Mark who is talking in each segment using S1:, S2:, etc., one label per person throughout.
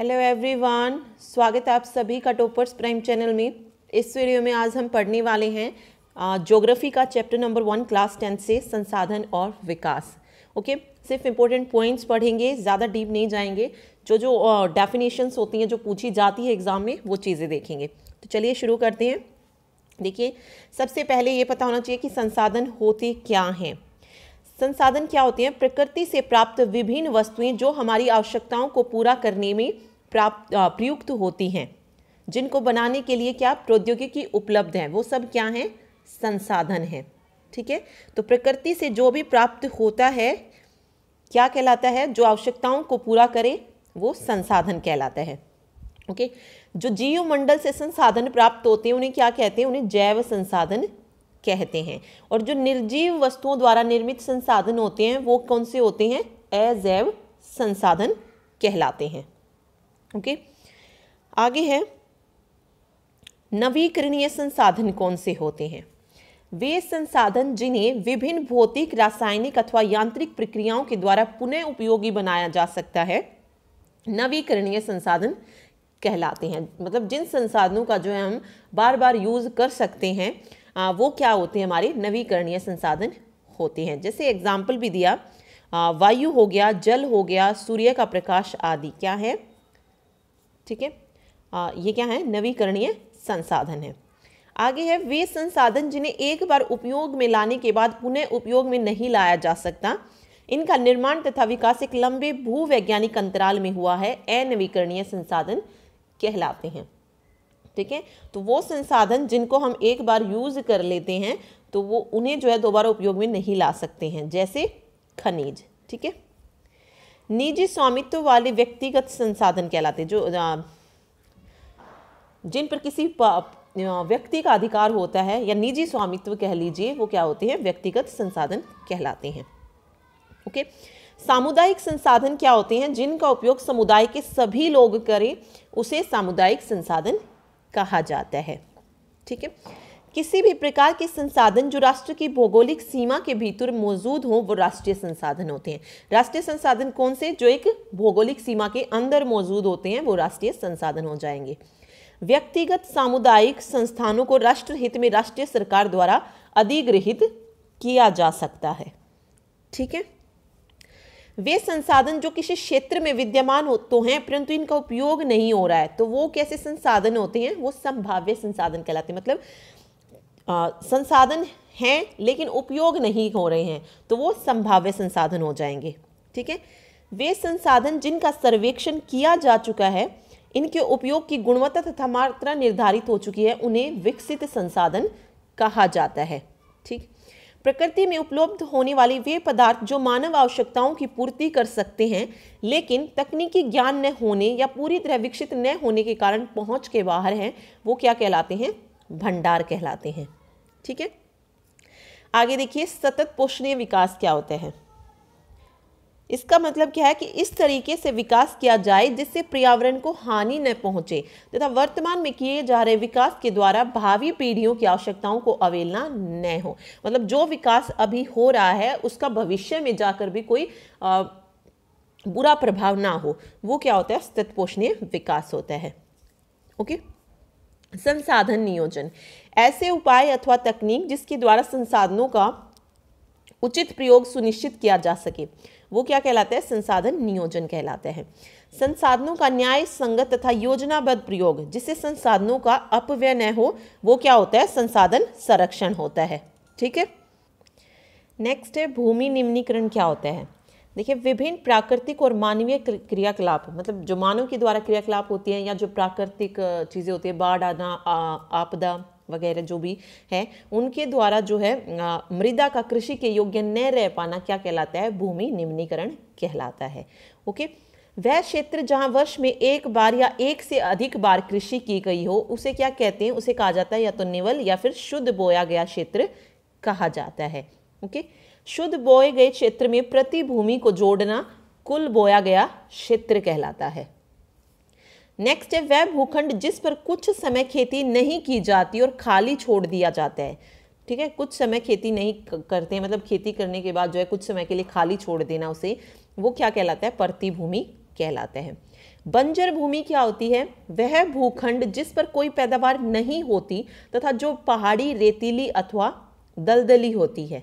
S1: Hello everyone स्वागत है आप सभी का टोपर्स प्राइम चैनल में इस वीडियो में आज हम पढ़ने वाले हैं ज्योग्राफी का chapter number one class tenth से संसाधन और विकास ओके okay? सिर्फ इंपॉर्टेंट पॉइंट्स पढ़ेंगे ज़्यादा डीप नहीं जाएंगे जो जो डेफिनेशंस uh, होती हैं जो पूछी जाती है एग्ज़ाम में वो चीज़ें देखेंगे तो चलिए शुरू करते हैं देखिए सबसे पहले ये पता होना चाहिए कि संसाधन होते क्या हैं संसाधन क्या होते हैं प्रकृति से प्राप्त विभिन्न वस्तुएं जो हमारी आवश्यकताओं को पूरा करने में प्राप्त प्रयुक्त होती हैं जिनको बनाने के लिए क्या प्रौद्योगिकी उपलब्ध है वो सब क्या हैं संसाधन हैं ठीक है तो प्रकृति से जो भी प्राप्त होता है क्या कहलाता है जो आवश्यकताओं को पूरा करे वो संसाधन कहलाता है ओके जो जीव मंडल से संसाधन प्राप्त होते हैं उन्हें क्या कहते हैं उन्हें जैव संसाधन कहते हैं और जो निर्जीव वस्तुओं द्वारा निर्मित संसाधन होते हैं वो कौन से होते हैं अजैव संसाधन कहलाते हैं ओके आगे है नवीकरणीय संसाधन कौन से होते हैं वे संसाधन जिन्हें विभिन्न भौतिक रासायनिक अथवा यांत्रिक प्रक्रियाओं के द्वारा पुनः उपयोगी बनाया जा सकता है नवीकरणीय संसाधन कहलाते हैं मतलब जिन संसाधनों का जो है हम बार बार यूज़ कर सकते हैं आ, वो क्या होते हैं हमारे नवीकरणीय संसाधन होते हैं जैसे एग्जाम्पल भी दिया वायु हो गया जल हो गया सूर्य का प्रकाश आदि क्या है ठीक है ये क्या है नवीकरणीय संसाधन है आगे है वे संसाधन जिन्हें एक बार उपयोग में लाने के बाद पुनः उपयोग में नहीं लाया जा सकता इनका निर्माण तथा विकास एक लंबे भूवैज्ञानिक अंतराल में हुआ है अनवीकरणीय संसाधन कहलाते हैं ठीक है तो वो संसाधन जिनको हम एक बार यूज़ कर लेते हैं तो वो उन्हें जो है दोबारा उपयोग में नहीं ला सकते हैं जैसे खनिज ठीक है निजी स्वामित्व वाले व्यक्तिगत संसाधन कहलाते जो जिन पर किसी व्यक्ति का अधिकार होता है या निजी स्वामित्व कह लीजिए वो क्या होते हैं व्यक्तिगत संसाधन कहलाते हैं ओके सामुदायिक संसाधन क्या होते हैं जिनका उपयोग समुदाय के सभी लोग करें उसे सामुदायिक संसाधन कहा जाता है ठीक है किसी भी प्रकार के संसाधन जो राष्ट्र की भौगोलिक सीमा के भीतर मौजूद हो वो राष्ट्रीय संसाधन होते हैं राष्ट्रीय संसाधन कौन से जो एक भौगोलिक सीमा के अंदर मौजूद होते हैं वो राष्ट्रीय संसाधन हो जाएंगे व्यक्तिगत सामुदायिक संस्थानों को राष्ट्र हित में राष्ट्रीय सरकार द्वारा अधिग्रहित किया जा सकता है ठीक है वे संसाधन जो किसी क्षेत्र में विद्यमान हो तो हैं परंतु इनका उपयोग नहीं हो रहा है तो वो कैसे संसाधन होते हैं वो संभाव्य संसाधन कहलाते हैं मतलब संसाधन हैं लेकिन उपयोग नहीं हो रहे हैं तो वो संभाव्य संसाधन हो जाएंगे ठीक है वे संसाधन जिनका सर्वेक्षण किया जा चुका है इनके उपयोग की गुणवत्ता तथा मात्रा निर्धारित हो चुकी है उन्हें विकसित संसाधन कहा जाता है ठीक प्रकृति में उपलब्ध होने वाले वे पदार्थ जो मानव आवश्यकताओं की पूर्ति कर सकते हैं लेकिन तकनीकी ज्ञान न होने या पूरी तरह विकसित न होने के कारण पहुंच के बाहर हैं वो क्या कहलाते हैं भंडार कहलाते हैं ठीक है आगे देखिए सतत पोषणीय विकास क्या होते हैं इसका मतलब क्या है कि इस तरीके से विकास किया जाए जिससे पर्यावरण को हानि न पहुंचे तथा वर्तमान में किए जा रहे विकास के द्वारा भावी पीढ़ियों की आवश्यकताओं को अवेलना न हो मतलब जो विकास अभी हो रहा है उसका भविष्य में जाकर भी कोई आ, बुरा प्रभाव ना हो वो क्या होता है सतत पोषणीय विकास होता है ओके संसाधन नियोजन ऐसे उपाय अथवा तकनीक जिसके द्वारा संसाधनों का उचित प्रयोग सुनिश्चित किया जा सके वो क्या कहलाते हैं संसाधन नियोजन कहलाते हैं संसाधनों का न्याय संगत तथा योजनाबद्ध प्रयोग जिससे संसाधनों का अपव्यय न हो वो क्या होता है संसाधन संरक्षण होता है ठीक है नेक्स्ट है भूमि निम्नीकरण क्या होता है देखिए विभिन्न प्राकृतिक और मानवीय क्रियाकलाप मतलब जो मानव के द्वारा क्रियाकलाप होती है या जो प्राकृतिक चीज़ें होती है बाढ़ आना आपदा वगैरह जो भी है उनके द्वारा जो है मृदा का कृषि के योग्य न रह पाना क्या कहलाता है भूमि निम्नीकरण कहलाता है ओके वह क्षेत्र जहां वर्ष में एक बार या एक से अधिक बार कृषि की गई हो उसे क्या कहते हैं उसे कहा जाता है या तो निवल या फिर शुद्ध बोया गया क्षेत्र कहा जाता है ओके शुद्ध बोए गए क्षेत्र में प्रति भूमि को जोड़ना कुल बोया गया क्षेत्र कहलाता है नेक्स्ट है वह भूखंड जिस पर कुछ समय खेती नहीं की जाती और खाली छोड़ दिया जाता है ठीक है कुछ समय खेती नहीं करते हैं मतलब खेती करने के बाद जो है कुछ समय के लिए खाली छोड़ देना उसे वो क्या कहलाता है परती भूमि कहलाता है बंजर भूमि क्या होती है वह भूखंड जिस पर कोई पैदावार नहीं होती तथा जो पहाड़ी रेतीली अथवा दलदली होती है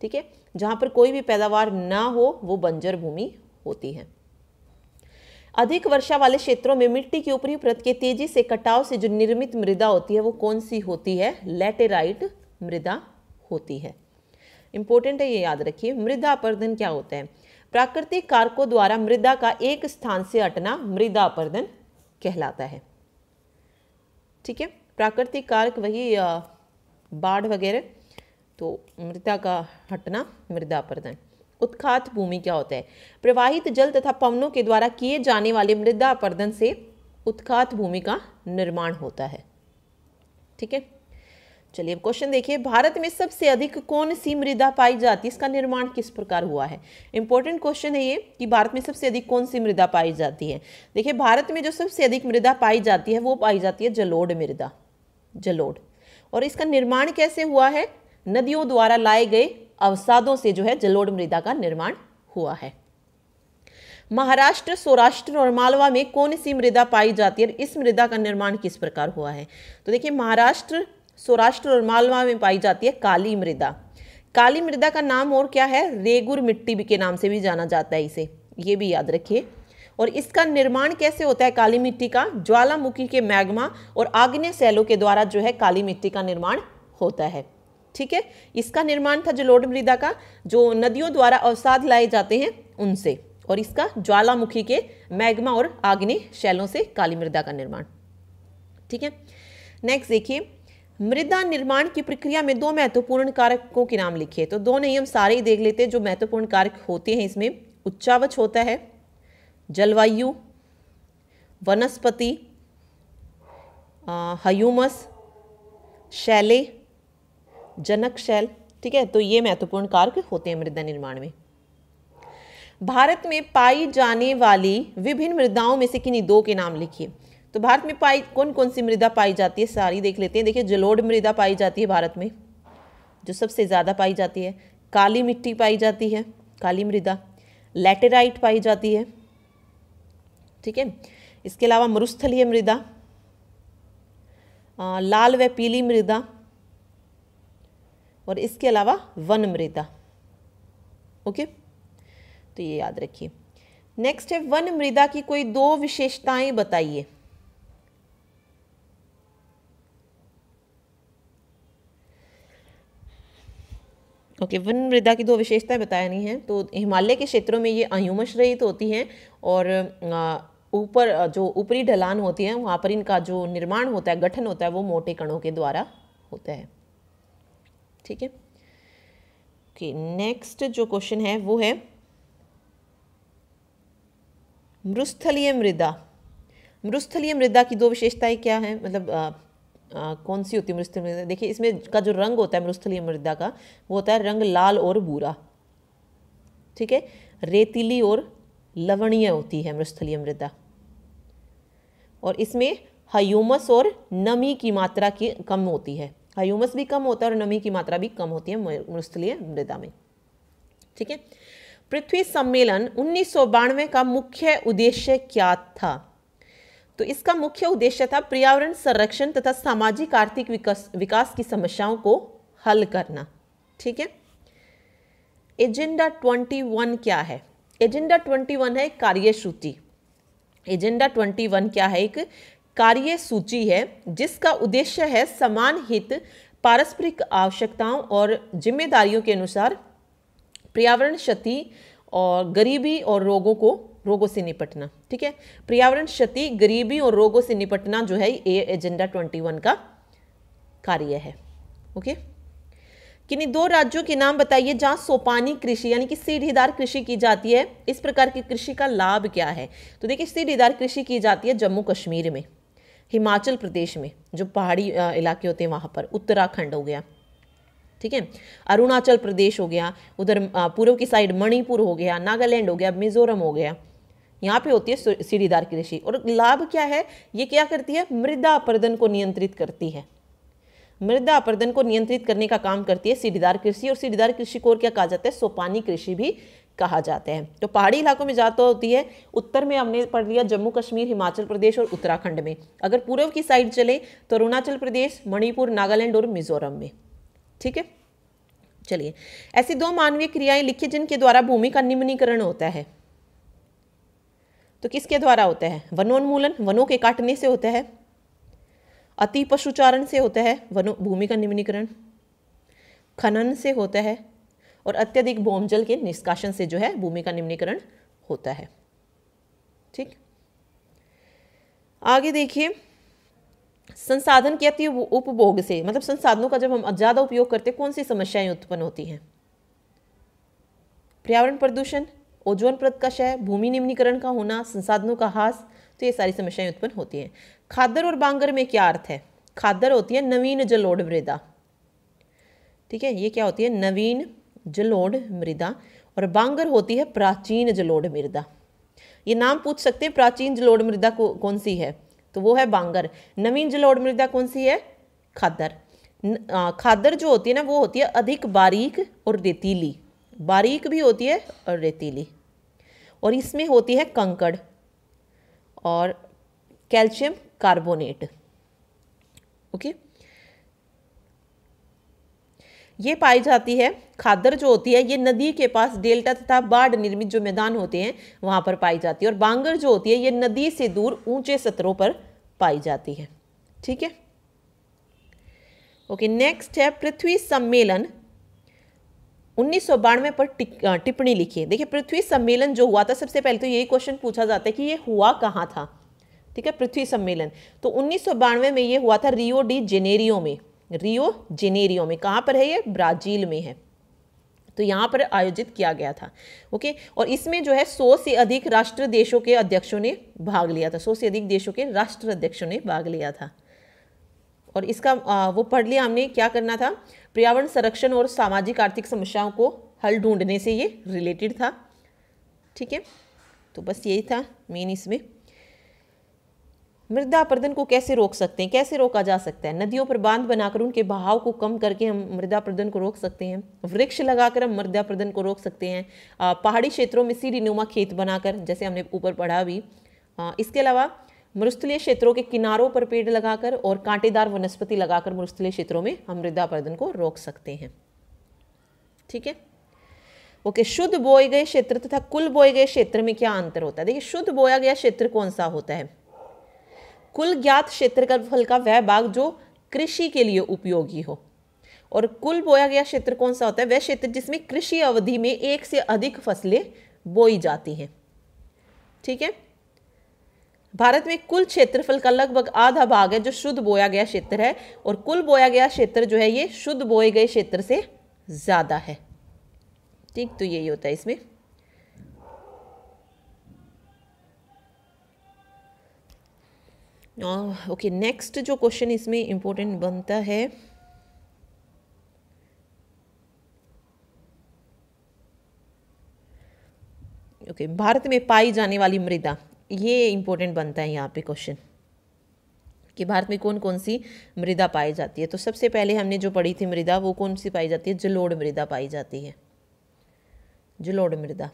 S1: ठीक है जहाँ पर कोई भी पैदावार ना हो वो बंजर भूमि होती है अधिक वर्षा वाले क्षेत्रों में मिट्टी की ऊपरी परत के तेजी से कटाव से जो निर्मित मृदा होती है वो कौन सी होती है लेटेराइट मृदा होती है इंपॉर्टेंट है ये याद रखिए मृदा अपर्दन क्या होता है प्राकृतिक कारकों द्वारा मृदा का एक स्थान से हटना मृदा अपर्दन कहलाता है ठीक है प्राकृतिक कारक वही बाढ़ वगैरह तो मृदा का हटना मृदा अपर्दन उत्खात भूमि क्या होता है प्रवाहित जल तथा पवनों के द्वारा किए जाने वाले मृदा अपर्दन से उत्खात भूमि का निर्माण होता है ठीक है चलिए अब क्वेश्चन देखिए भारत में सबसे अधिक कौन सी मृदा पाई जाती है इसका निर्माण किस प्रकार हुआ है इंपॉर्टेंट क्वेश्चन है ये कि भारत में सबसे अधिक कौन सी मृदा पाई जाती है देखिए भारत में जो सबसे अधिक मृदा पाई जाती है वो पाई जाती है जलोड़ मृदा जलोड़ और इसका निर्माण कैसे हुआ है नदियों द्वारा लाए गए अवसादों से जो है जलोढ़ मृदा का निर्माण हुआ है महाराष्ट्र सौराष्ट्र और मालवा में कौन सी मृदा पाई जाती है इस मृदा का निर्माण किस प्रकार हुआ है तो देखिए महाराष्ट्र सौराष्ट्र और मालवा में पाई जाती है काली मृदा काली मृदा का नाम और क्या है रेगुर मिट्टी के नाम से भी जाना जाता है इसे ये भी याद रखिए और इसका निर्माण कैसे होता है काली मिट्टी का ज्वालामुखी के मैग्मा और आग्नेय सैलों के द्वारा जो है काली मिट्टी का निर्माण होता है ठीक है इसका निर्माण था जलोढ़ मृदा का जो नदियों द्वारा अवसाद लाए जाते हैं उनसे और इसका ज्वालामुखी के मैग्मा और आग्नि शैलों से काली मृदा का निर्माण ठीक है नेक्स्ट देखिए मृदा निर्माण की प्रक्रिया में दो महत्वपूर्ण कारकों के नाम लिखिए तो दो नहीं हम सारे ही देख लेते हैं जो महत्वपूर्ण कारक होते हैं इसमें उच्चावच होता है जलवायु वनस्पति हयूमस शैले जनक शैल ठीक है तो ये महत्वपूर्ण कार्य होते हैं मृदा निर्माण में भारत में पाई जाने वाली विभिन्न मृदाओं में से किन्हीं दो के नाम लिखिए तो भारत में पाई कौन कौन सी मृदा पाई जाती है सारी देख लेते हैं देखिए जलोढ़ मृदा पाई जाती है भारत में जो सबसे ज़्यादा पाई जाती है काली मिट्टी पाई जाती है काली मृदा लेटेराइट पाई जाती है ठीक है इसके अलावा मरुस्थलीय मृदा लाल व पीली मृदा और इसके अलावा वन मृदा ओके तो ये याद रखिए नेक्स्ट है वन मृदा की कोई दो विशेषताएं बताइए ओके okay, वन मृदा की दो विशेषताएं बतानी हैं तो हिमालय के क्षेत्रों में ये अयुमश रहित होती हैं और ऊपर जो ऊपरी ढलान होती है वहाँ पर इनका जो निर्माण होता है गठन होता है वो मोटे कणों के द्वारा होता है ठीक है ओके नेक्स्ट जो क्वेश्चन है वो है मृस्थलीय मृदा मृस्थलीय मृदा की दो विशेषताएं क्या हैं मतलब आ, आ, कौन सी होती है मृस्थलीय मृदा देखिए इसमें का जो रंग होता है मृस्थलीय मृदा का वो होता है रंग लाल और भूरा ठीक है रेतीली और लवणीय होती है मृस्थलीय मृदा और इसमें हयूमस और नमी की मात्रा की कम होती है ह्यूमस भी कम होता है और नमी की मात्रा भी कम होती है मृस्थलीय मृदा में ठीक है पृथ्वी सम्मेलन उन्नीस का मुख्य उद्देश्य क्या था तो इसका मुख्य उद्देश्य था पर्यावरण संरक्षण तथा सामाजिक आर्थिक विकास विकास की समस्याओं को हल करना ठीक है एजेंडा 21 क्या है एजेंडा 21 है कार्यसूची एजेंडा 21 क्या है एक कार्य सूची है जिसका उद्देश्य है समान हित पारस्परिक आवश्यकताओं और जिम्मेदारियों के अनुसार पर्यावरण क्षति और गरीबी और रोगों को रोगों से निपटना ठीक है पर्यावरण क्षति गरीबी और रोगों से निपटना जो है ए एजेंडा 21 का कार्य है ओके किन्हीं दो राज्यों के नाम बताइए जहाँ सोपानी कृषि यानी कि सीढ़ीदार कृषि की जाती है इस प्रकार की कृषि का लाभ क्या है तो देखिए सीढ़ीदार कृषि की जाती है जम्मू कश्मीर में हिमाचल प्रदेश में जो पहाड़ी इलाके होते हैं वहाँ पर उत्तराखंड हो गया ठीक है अरुणाचल प्रदेश हो गया उधर पूर्व की साइड मणिपुर हो गया नागालैंड हो गया मिजोरम हो गया यहाँ पे होती है सीढ़ीदार कृषि और लाभ क्या है ये क्या करती है मृदा अपर्दन को नियंत्रित करती है मृदा अपर्दन को नियंत्रित करने का काम करती है सीढ़ीदार कृषि और सीढ़ीदार कृषि को और क्या कहा जाता है सोपानी कृषि भी कहा जाते हैं तो पहाड़ी इलाकों में ज़्यादा होती है उत्तर में हमने पढ़ लिया जम्मू कश्मीर हिमाचल प्रदेश और उत्तराखंड में अगर पूर्व की साइड चले तो अरुणाचल प्रदेश मणिपुर नागालैंड और मिजोरम में ठीक है चलिए ऐसी दो मानवीय क्रियाएं लिखिए जिनके द्वारा भूमि का निम्नीकरण होता है तो किसके द्वारा होता है वनोन्मूलन वनों के काटने से होता है अति पशुचारण से होता है वनों भूमि का निम्नीकरण खनन से होता है और अत्यधिक भौमजल के निष्काशन से जो है भूमि का निम्नीकरण होता है ठीक आगे देखिए संसाधन के अति उपभोग से मतलब संसाधनों का जब हम ज़्यादा उपयोग करते कौन सी समस्याएं उत्पन्न होती हैं पर्यावरण प्रदूषण ओजोन परत का क्षय भूमि निम्नीकरण का होना संसाधनों का हास तो ये सारी समस्याएं उत्पन्न होती हैं खादर और बांगर में क्या अर्थ है खादर होती है नवीन जलोढ़ मृदा ठीक है ये क्या होती है नवीन जलोढ़ मृदा और बांगर होती है प्राचीन जलोढ़ मृदा ये नाम पूछ सकते हैं प्राचीन जलोढ़ मृदा को कौन सी है तो वो है बांगर नवीन जलोढ़ मृदा कौन सी है खादर खादर जो होती है ना वो होती है अधिक बारीक और रेतीली बारीक भी होती है और रेतीली और इसमें होती है कंकड़ और कैल्शियम कार्बोनेट ओके okay? ये पाई जाती है खादर जो होती है ये नदी के पास डेल्टा तथा बाढ़ निर्मित जो मैदान होते हैं वहाँ पर पाई जाती है और बांगर जो होती है ये नदी से दूर ऊंचे सतरों पर पाई जाती है ठीक है ओके नेक्स्ट है पृथ्वी सम्मेलन उन्नीस सौ बानवे पर टिप्पणी लिखी है देखिए पृथ्वी सम्मेलन जो हुआ था सबसे पहले तो यही क्वेश्चन पूछा जाता है कि ये हुआ कहाँ था ठीक है पृथ्वी सम्मेलन तो उन्नीस में ये हुआ था रियो डी जेनेरियो में रियो जेनेरियो में कहाँ पर है ये ब्राज़ील में है तो यहाँ पर आयोजित किया गया था ओके और इसमें जो है सौ से अधिक राष्ट्र देशों के अध्यक्षों ने भाग लिया था सौ से अधिक देशों के राष्ट्र अध्यक्षों ने भाग लिया था और इसका आ, वो पढ़ लिया हमने क्या करना था पर्यावरण संरक्षण और सामाजिक आर्थिक समस्याओं को हल ढूंढने से ये रिलेटेड था ठीक है तो बस यही था मेन इसमें मृदा अपरदन को कैसे रोक सकते हैं कैसे रोका जा सकता है नदियों पर बांध बनाकर उनके बहाव को कम करके हम मृदा प्रदन को रोक सकते हैं वृक्ष लगाकर हम मृदा प्रदन को रोक सकते हैं पहाड़ी क्षेत्रों में सीढ़ी नुमा खेत बनाकर जैसे हमने ऊपर पढ़ा भी इसके अलावा मरुस्थलीय क्षेत्रों के किनारों पर पेड़ लगाकर और कांटेदार वनस्पति लगाकर मरुस्थलीय क्षेत्रों में हम मृदा प्रदन को रोक सकते हैं ठीक है ओके शुद्ध बोए गए क्षेत्र तथा कुल बोए गए क्षेत्र में क्या अंतर होता है देखिए शुद्ध बोया गया क्षेत्र कौन सा होता है कुल ज्ञात क्षेत्रफल का वह भाग जो कृषि के लिए उपयोगी हो और कुल बोया गया क्षेत्र कौन सा होता है वह क्षेत्र जिसमें कृषि अवधि में एक से अधिक फसलें बोई जाती हैं ठीक है भारत में कुल क्षेत्रफल का लगभग आधा भाग है जो शुद्ध बोया गया क्षेत्र है और कुल बोया गया क्षेत्र जो है ये शुद्ध बोए गए क्षेत्र से ज़्यादा है ठीक तो यही होता है इसमें ओके हाँ, नेक्स्ट जो क्वेश्चन इसमें इम्पोर्टेंट बनता है ओके okay, भारत में पाई जाने वाली मृदा ये इम्पोर्टेंट बनता है यहाँ पे क्वेश्चन कि भारत में कौन कौन सी मृदा पाई जाती है तो सबसे पहले हमने जो पढ़ी थी मृदा वो कौन सी पाई जाती है जलोड़ मृदा पाई जाती है जलोड़ मृदा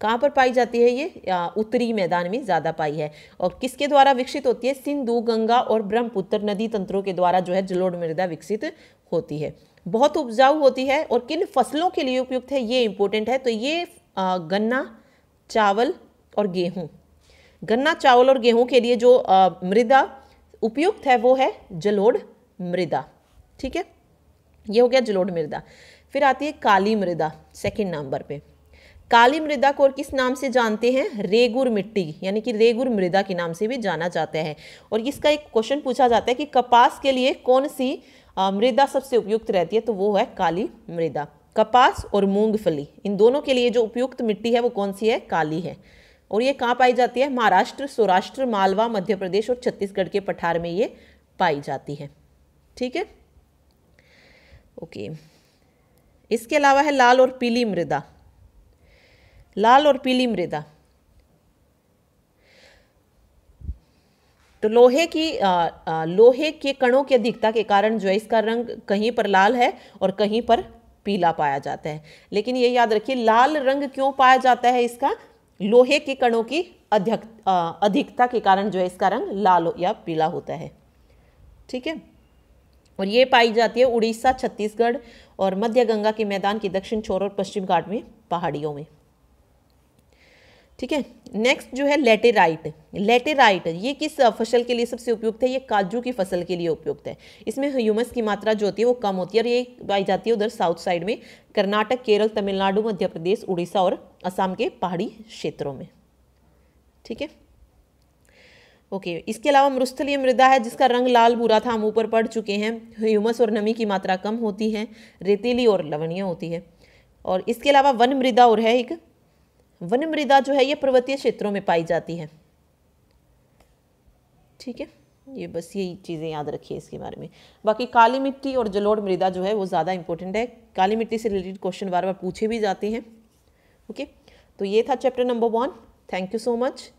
S1: कहाँ पर पाई जाती है ये उत्तरी मैदान में ज़्यादा पाई है और किसके द्वारा विकसित होती है सिंधु गंगा और ब्रह्मपुत्र नदी तंत्रों के द्वारा जो है जलोढ़ मृदा विकसित होती है बहुत उपजाऊ होती है और किन फसलों के लिए उपयुक्त है ये इम्पोर्टेंट है तो ये गन्ना चावल और गेहूँ गन्ना चावल और गेहूँ के लिए जो मृदा उपयुक्त है वो है जलोढ़ मृदा ठीक है ये हो गया जलोढ़ मृदा फिर आती है काली मृदा सेकंड नंबर पे काली मृदा को और किस नाम से जानते हैं रेगुर मिट्टी यानी कि रेगुर मृदा के नाम से भी जाना जाता है और इसका एक क्वेश्चन पूछा जाता है कि कपास के लिए कौन सी मृदा सबसे उपयुक्त रहती है तो वो है काली मृदा कपास और मूंगफली इन दोनों के लिए जो उपयुक्त मिट्टी है वो कौन सी है काली है और ये कहाँ पाई जाती है महाराष्ट्र सौराष्ट्र मालवा मध्य प्रदेश और छत्तीसगढ़ के पठार में ये पाई जाती है ठीक है ओके इसके अलावा है लाल और पीली मृदा लाल और पीली मृदा तो लोहे की आ, आ, लोहे के कणों की अधिकता के कारण जो है इसका रंग कहीं पर लाल है और कहीं पर पीला पाया जाता है लेकिन ये याद रखिए लाल रंग क्यों पाया जाता है इसका लोहे के कणों की अधिक अधिकता के कारण जो है इसका रंग लाल या पीला होता है ठीक है और ये पाई जाती है उड़ीसा छत्तीसगढ़ और मध्य गंगा के मैदान के दक्षिण छोर और पश्चिम घाट में पहाड़ियों में ठीक है नेक्स्ट जो है लेटेराइट लेटेराइट ये किस फसल के लिए सबसे उपयुक्त है ये काजू की फसल के लिए उपयुक्त है इसमें ह्यूमस की मात्रा जो होती है वो कम होती है और ये पाई जाती है उधर साउथ साइड में कर्नाटक केरल तमिलनाडु मध्य प्रदेश उड़ीसा और असम के पहाड़ी क्षेत्रों में ठीक है ओके इसके अलावा मरुस्थलीय मृदा है जिसका रंग लाल बुरा था हम ऊपर पढ़ चुके हैं ह्यूमस और नमी की मात्रा कम होती है रेतीली और लवणीय होती है और इसके अलावा वन मृदा और है एक वन मृदा जो है ये पर्वतीय क्षेत्रों में पाई जाती है ठीक है ये बस यही चीज़ें याद रखिए इसके बारे में बाकी काली मिट्टी और जलोड़ मृदा जो है वो ज़्यादा इंपॉर्टेंट है काली मिट्टी से रिलेटेड क्वेश्चन बार बार पूछे भी जाते हैं ओके तो ये था chapter number one thank you so much